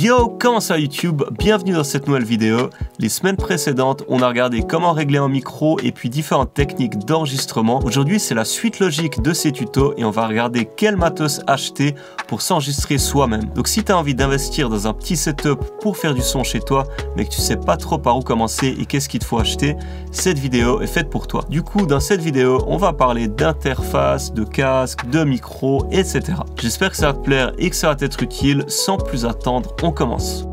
Yo, comment ça YouTube Bienvenue dans cette nouvelle vidéo. Les semaines précédentes, on a regardé comment régler un micro et puis différentes techniques d'enregistrement. Aujourd'hui, c'est la suite logique de ces tutos et on va regarder quel matos acheter pour s'enregistrer soi-même. Donc si tu as envie d'investir dans un petit setup pour faire du son chez toi, mais que tu sais pas trop par où commencer et qu'est-ce qu'il te faut acheter, cette vidéo est faite pour toi. Du coup, dans cette vidéo, on va parler d'interface, de casque, de micro, etc. J'espère que ça va te plaire et que ça va t'être utile. Sans plus attendre, on commence.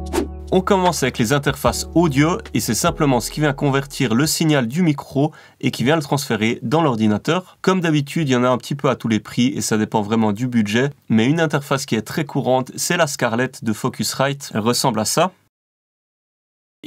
On commence avec les interfaces audio et c'est simplement ce qui vient convertir le signal du micro et qui vient le transférer dans l'ordinateur. Comme d'habitude, il y en a un petit peu à tous les prix et ça dépend vraiment du budget, mais une interface qui est très courante, c'est la Scarlett de Focusrite. Elle ressemble à ça.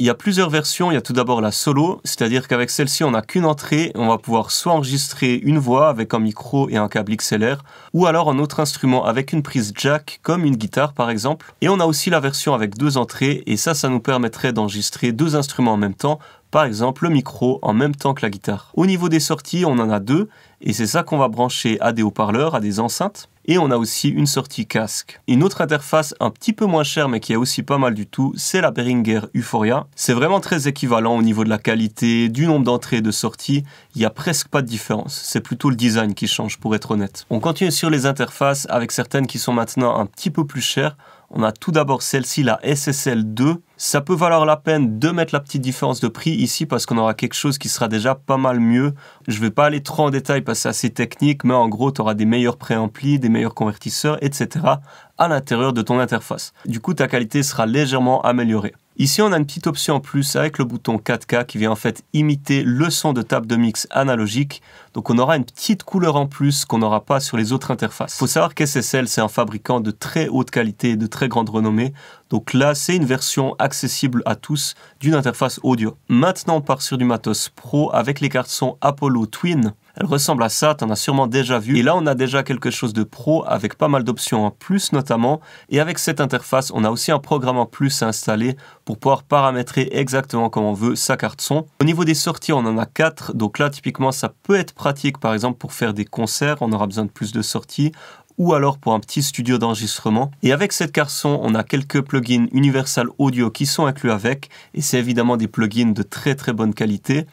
Il y a plusieurs versions. Il y a tout d'abord la solo, c'est-à-dire qu'avec celle-ci, on n'a qu'une entrée. On va pouvoir soit enregistrer une voix avec un micro et un câble XLR, ou alors un autre instrument avec une prise jack, comme une guitare par exemple. Et on a aussi la version avec deux entrées, et ça, ça nous permettrait d'enregistrer deux instruments en même temps, par exemple le micro en même temps que la guitare. Au niveau des sorties, on en a deux, et c'est ça qu'on va brancher à des haut-parleurs, à des enceintes. Et on a aussi une sortie casque. Une autre interface un petit peu moins chère mais qui est aussi pas mal du tout, c'est la Behringer Euphoria. C'est vraiment très équivalent au niveau de la qualité, du nombre d'entrées et de sorties. Il n'y a presque pas de différence. C'est plutôt le design qui change pour être honnête. On continue sur les interfaces avec certaines qui sont maintenant un petit peu plus chères. On a tout d'abord celle-ci, la SSL 2. Ça peut valoir la peine de mettre la petite différence de prix ici parce qu'on aura quelque chose qui sera déjà pas mal mieux. Je ne vais pas aller trop en détail parce que c'est assez technique, mais en gros, tu auras des meilleurs préamplis, des meilleurs convertisseurs, etc. à l'intérieur de ton interface. Du coup, ta qualité sera légèrement améliorée. Ici, on a une petite option en plus avec le bouton 4K qui vient en fait imiter le son de table de mix analogique. Donc on aura une petite couleur en plus qu'on n'aura pas sur les autres interfaces. Faut savoir qu'SSL, c'est un fabricant de très haute qualité et de très grande renommée. Donc là, c'est une version accessible à tous d'une interface audio. Maintenant, on part sur du matos pro avec les cartes son Apollo Twin. Elle ressemble à ça, en as sûrement déjà vu. Et là, on a déjà quelque chose de pro avec pas mal d'options en plus notamment. Et avec cette interface, on a aussi un programme en plus à installer pour pouvoir paramétrer exactement comme on veut sa carte son. Au niveau des sorties, on en a 4. Donc là, typiquement, ça peut être pratique par exemple pour faire des concerts, on aura besoin de plus de sorties ou alors pour un petit studio d'enregistrement. Et avec cette carte son, on a quelques plugins Universal Audio qui sont inclus avec, et c'est évidemment des plugins de très très bonne qualité.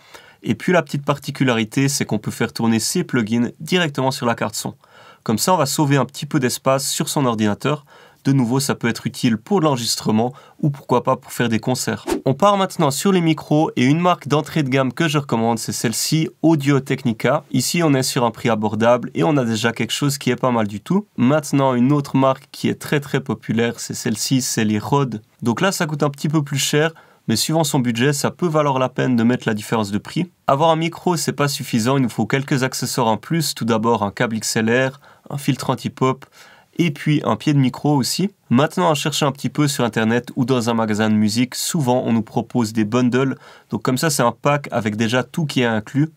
Et puis la petite particularité, c'est qu'on peut faire tourner ces plugins directement sur la carte son. Comme ça, on va sauver un petit peu d'espace sur son ordinateur de nouveau, ça peut être utile pour l'enregistrement ou pourquoi pas pour faire des concerts. On part maintenant sur les micros et une marque d'entrée de gamme que je recommande, c'est celle-ci Audio Technica. Ici, on est sur un prix abordable et on a déjà quelque chose qui est pas mal du tout. Maintenant, une autre marque qui est très très populaire, c'est celle-ci, c'est les Rode. Donc là, ça coûte un petit peu plus cher, mais suivant son budget, ça peut valoir la peine de mettre la différence de prix. Avoir un micro, c'est pas suffisant, il nous faut quelques accessoires en plus. Tout d'abord, un câble XLR, un filtre anti-pop, et puis un pied de micro aussi. Maintenant, à chercher un petit peu sur internet ou dans un magasin de musique, souvent on nous propose des bundles. Donc comme ça, c'est un pack avec déjà tout qui est inclus.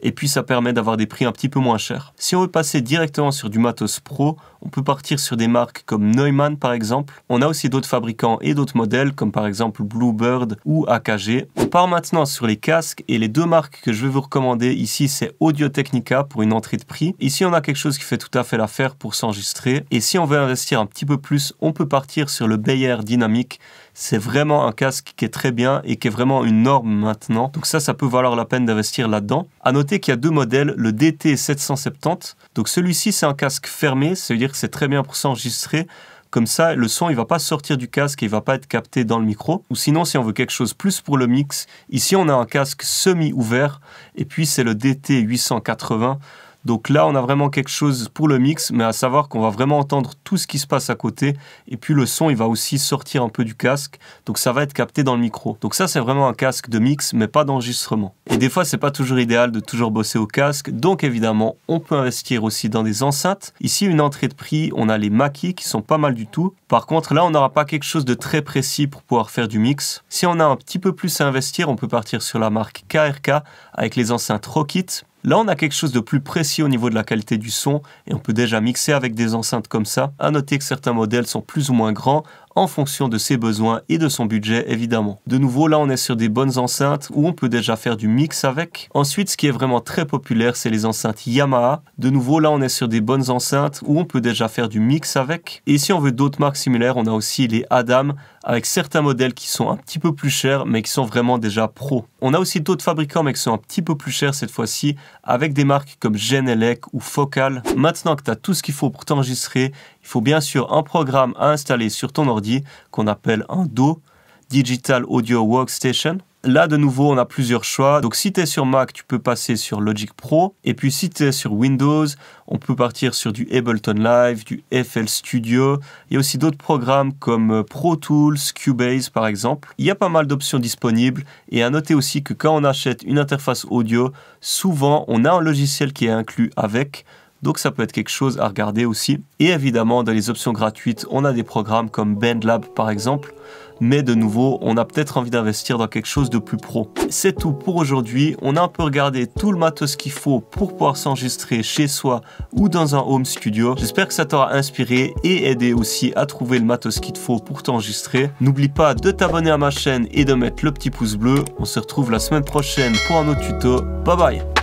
Et puis ça permet d'avoir des prix un petit peu moins chers. Si on veut passer directement sur du matos pro, on peut partir sur des marques comme Neumann par exemple. On a aussi d'autres fabricants et d'autres modèles comme par exemple Bluebird ou AKG. On part maintenant sur les casques et les deux marques que je vais vous recommander ici c'est Audio Technica pour une entrée de prix. Ici on a quelque chose qui fait tout à fait l'affaire pour s'enregistrer et si on veut investir un petit peu plus on peut partir sur le Bayer Dynamic. C'est vraiment un casque qui est très bien et qui est vraiment une norme maintenant. Donc ça, ça peut valoir la peine d'investir là-dedans. À noter qu'il y a deux modèles, le DT770. Donc celui-ci, c'est un casque fermé, c'est-à-dire c'est très bien pour s'enregistrer. Comme ça, le son, il va pas sortir du casque et il va pas être capté dans le micro. Ou sinon, si on veut quelque chose plus pour le mix, ici, on a un casque semi-ouvert. Et puis, c'est le DT880 donc là, on a vraiment quelque chose pour le mix, mais à savoir qu'on va vraiment entendre tout ce qui se passe à côté. Et puis le son, il va aussi sortir un peu du casque. Donc ça va être capté dans le micro. Donc ça, c'est vraiment un casque de mix, mais pas d'enregistrement. Et des fois, c'est pas toujours idéal de toujours bosser au casque. Donc évidemment, on peut investir aussi dans des enceintes. Ici, une entrée de prix, on a les Mackie qui sont pas mal du tout. Par contre, là, on n'aura pas quelque chose de très précis pour pouvoir faire du mix. Si on a un petit peu plus à investir, on peut partir sur la marque KRK avec les enceintes Rockit Là, on a quelque chose de plus précis au niveau de la qualité du son et on peut déjà mixer avec des enceintes comme ça. À noter que certains modèles sont plus ou moins grands en fonction de ses besoins et de son budget évidemment. De nouveau là on est sur des bonnes enceintes où on peut déjà faire du mix avec. Ensuite ce qui est vraiment très populaire c'est les enceintes Yamaha. De nouveau là on est sur des bonnes enceintes où on peut déjà faire du mix avec. Et si on veut d'autres marques similaires on a aussi les Adam avec certains modèles qui sont un petit peu plus chers mais qui sont vraiment déjà pro. On a aussi d'autres fabricants mais qui sont un petit peu plus chers cette fois-ci avec des marques comme Genelec ou Focal. Maintenant que tu as tout ce qu'il faut pour t'enregistrer, il faut bien sûr un programme à installer sur ton ordinateur qu'on appelle un DO, Digital Audio Workstation. Là, de nouveau, on a plusieurs choix. Donc, si tu es sur Mac, tu peux passer sur Logic Pro. Et puis, si tu es sur Windows, on peut partir sur du Ableton Live, du FL Studio. Il y a aussi d'autres programmes comme euh, Pro Tools, Cubase, par exemple. Il y a pas mal d'options disponibles. Et à noter aussi que quand on achète une interface audio, souvent, on a un logiciel qui est inclus avec. Donc ça peut être quelque chose à regarder aussi. Et évidemment, dans les options gratuites, on a des programmes comme BandLab par exemple. Mais de nouveau, on a peut-être envie d'investir dans quelque chose de plus pro. C'est tout pour aujourd'hui. On a un peu regardé tout le matos qu'il faut pour pouvoir s'enregistrer chez soi ou dans un home studio. J'espère que ça t'aura inspiré et aidé aussi à trouver le matos qu'il te faut pour t'enregistrer. N'oublie pas de t'abonner à ma chaîne et de mettre le petit pouce bleu. On se retrouve la semaine prochaine pour un autre tuto. Bye bye